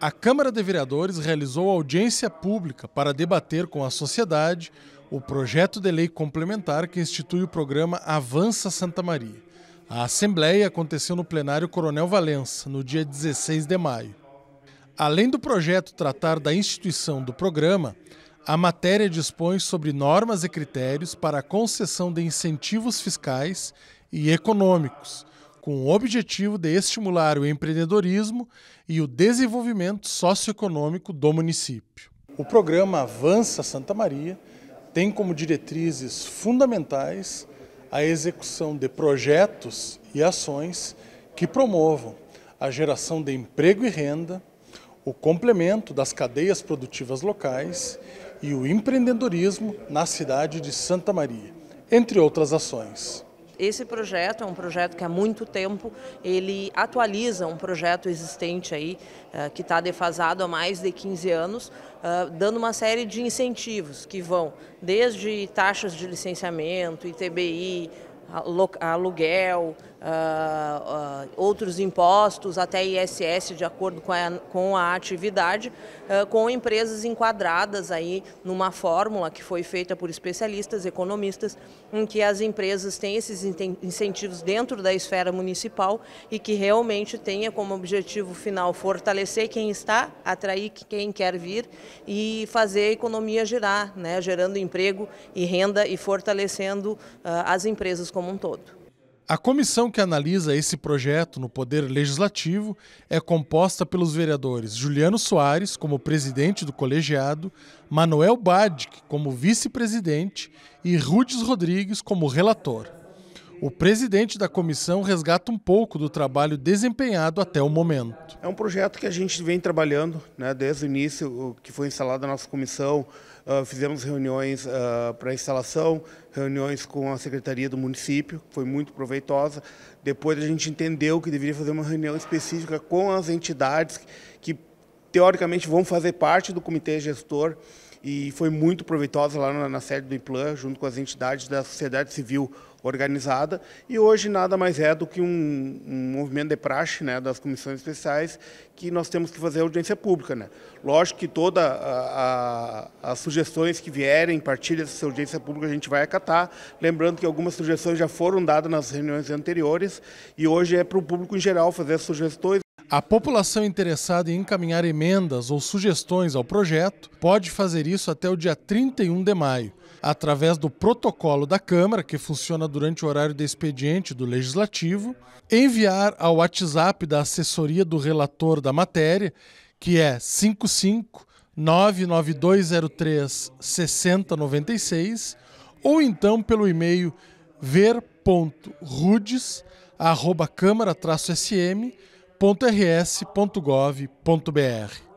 a Câmara de Vereadores realizou audiência pública para debater com a sociedade o projeto de lei complementar que institui o programa Avança Santa Maria. A assembleia aconteceu no plenário Coronel Valença, no dia 16 de maio. Além do projeto tratar da instituição do programa, a matéria dispõe sobre normas e critérios para a concessão de incentivos fiscais e econômicos com o objetivo de estimular o empreendedorismo e o desenvolvimento socioeconômico do município. O programa Avança Santa Maria tem como diretrizes fundamentais a execução de projetos e ações que promovam a geração de emprego e renda, o complemento das cadeias produtivas locais e o empreendedorismo na cidade de Santa Maria, entre outras ações. Esse projeto é um projeto que há muito tempo ele atualiza um projeto existente aí eh, que está defasado há mais de 15 anos, ah, dando uma série de incentivos que vão desde taxas de licenciamento, ITBI, aluguel, ah, ah, outros impostos, até ISS, de acordo com a, com a atividade, uh, com empresas enquadradas aí numa fórmula que foi feita por especialistas, economistas, em que as empresas têm esses incentivos dentro da esfera municipal e que realmente tenha como objetivo final fortalecer quem está, atrair quem quer vir e fazer a economia girar, né, gerando emprego e renda e fortalecendo as empresas como um todo. A comissão que analisa esse projeto no Poder Legislativo é composta pelos vereadores Juliano Soares, como presidente do colegiado, Manuel Badic, como vice-presidente e Rudes Rodrigues, como relator. O presidente da comissão resgata um pouco do trabalho desempenhado até o momento. É um projeto que a gente vem trabalhando né, desde o início, que foi instalada a nossa comissão. Uh, fizemos reuniões uh, para instalação, reuniões com a Secretaria do Município, foi muito proveitosa. Depois a gente entendeu que deveria fazer uma reunião específica com as entidades que teoricamente vão fazer parte do comitê gestor e foi muito proveitosa lá na, na sede do IPLAN, junto com as entidades da sociedade civil organizada. E hoje nada mais é do que um, um movimento de praxe né, das comissões especiais que nós temos que fazer audiência pública. Né? Lógico que todas as sugestões que vierem, partilhas dessa audiência pública, a gente vai acatar. Lembrando que algumas sugestões já foram dadas nas reuniões anteriores e hoje é para o público em geral fazer as sugestões. A população interessada em encaminhar emendas ou sugestões ao projeto pode fazer isso até o dia 31 de maio, através do protocolo da Câmara, que funciona durante o horário de expediente do Legislativo, enviar ao WhatsApp da assessoria do relator da matéria, que é 55 99203 6096, ou então pelo e-mail verrudescâmara sm www.rs.gov.br.